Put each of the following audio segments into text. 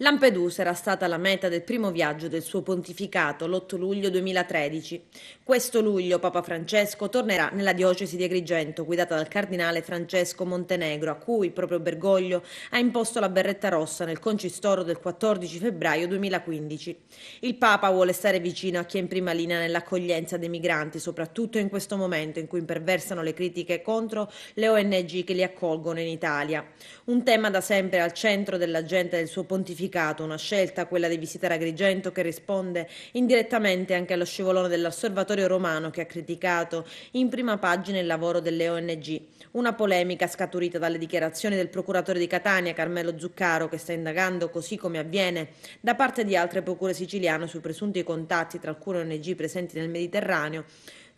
Lampedusa era stata la meta del primo viaggio del suo pontificato l'8 luglio 2013. Questo luglio Papa Francesco tornerà nella diocesi di Agrigento, guidata dal cardinale Francesco Montenegro, a cui proprio Bergoglio ha imposto la berretta rossa nel concistoro del 14 febbraio 2015. Il Papa vuole stare vicino a chi è in prima linea nell'accoglienza dei migranti, soprattutto in questo momento in cui imperversano le critiche contro le ONG che li accolgono in Italia. Un tema da sempre al centro dell'agenda del suo pontificato pianificato, una scelta, quella di visitare Agrigento, che risponde indirettamente anche allo scivolone dell'osservatorio romano che ha criticato in prima pagina il lavoro delle ONG. Una polemica scaturita dalle dichiarazioni del procuratore di Catania, Carmelo Zuccaro, che sta indagando, così come avviene, da parte di altre procure siciliane sui presunti contatti tra alcune ONG presenti nel Mediterraneo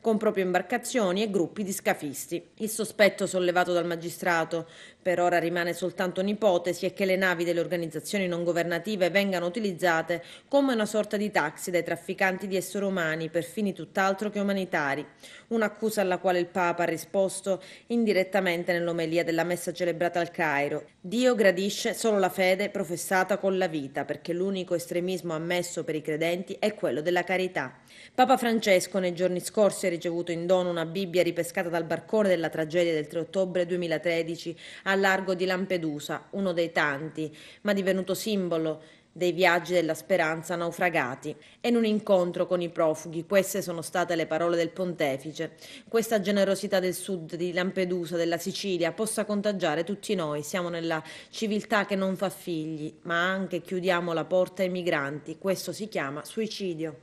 con proprie imbarcazioni e gruppi di scafisti. Il sospetto sollevato dal magistrato per ora rimane soltanto un'ipotesi è che le navi delle organizzazioni non governative vengano utilizzate come una sorta di taxi dai trafficanti di esseri umani per fini tutt'altro che umanitari, un'accusa alla quale il Papa ha risposto indirettamente nell'omelia della messa celebrata al Cairo. Dio gradisce solo la fede professata con la vita, perché l'unico estremismo ammesso per i credenti è quello della carità. Papa Francesco nei giorni scorsi ha ricevuto in dono una Bibbia ripescata dal barcone della tragedia del 3 ottobre 2013 a largo di Lampedusa, uno dei tanti, ma divenuto simbolo dei viaggi della speranza naufragati. E in un incontro con i profughi, queste sono state le parole del pontefice. Questa generosità del sud di Lampedusa, della Sicilia, possa contagiare tutti noi. Siamo nella civiltà che non fa figli, ma anche chiudiamo la porta ai migranti. Questo si chiama suicidio.